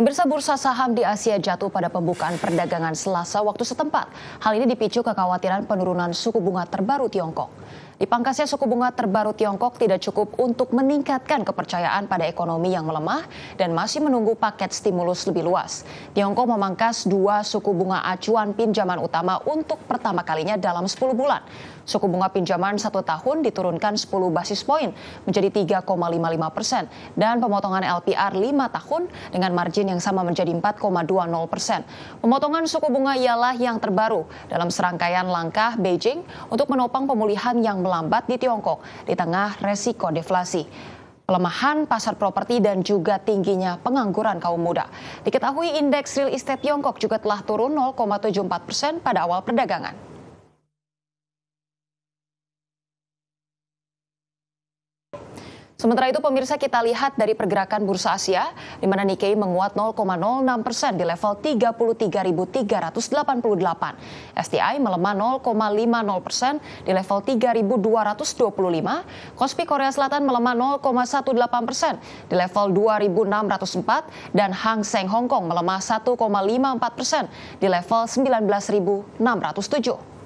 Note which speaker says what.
Speaker 1: Pemirsa bursa saham di Asia jatuh pada pembukaan perdagangan Selasa waktu setempat. Hal ini dipicu kekhawatiran penurunan suku bunga terbaru Tiongkok. Dipangkasnya suku bunga terbaru Tiongkok tidak cukup untuk meningkatkan kepercayaan pada ekonomi yang melemah dan masih menunggu paket stimulus lebih luas. Tiongkok memangkas dua suku bunga acuan pinjaman utama untuk pertama kalinya dalam 10 bulan. Suku bunga pinjaman satu tahun diturunkan 10 basis poin menjadi 3,55 persen dan pemotongan LPR 5 tahun dengan margin yang sama menjadi 4,20 persen. Pemotongan suku bunga ialah yang terbaru dalam serangkaian langkah Beijing untuk menopang pemulihan yang melambat di Tiongkok di tengah resiko deflasi pelemahan pasar properti dan juga tingginya pengangguran kaum muda. Diketahui indeks real estate Tiongkok juga telah turun 0,74 persen pada awal perdagangan. Sementara itu pemirsa kita lihat dari pergerakan bursa Asia di mana Nikkei menguat 0,06 persen di level 33.388. STI melemah 0,50 persen di level 3.225. Kospi Korea Selatan melemah 0,18 persen di level 2.604 dan Hang Seng Hong Kong melemah 1,54 persen di level 19.607.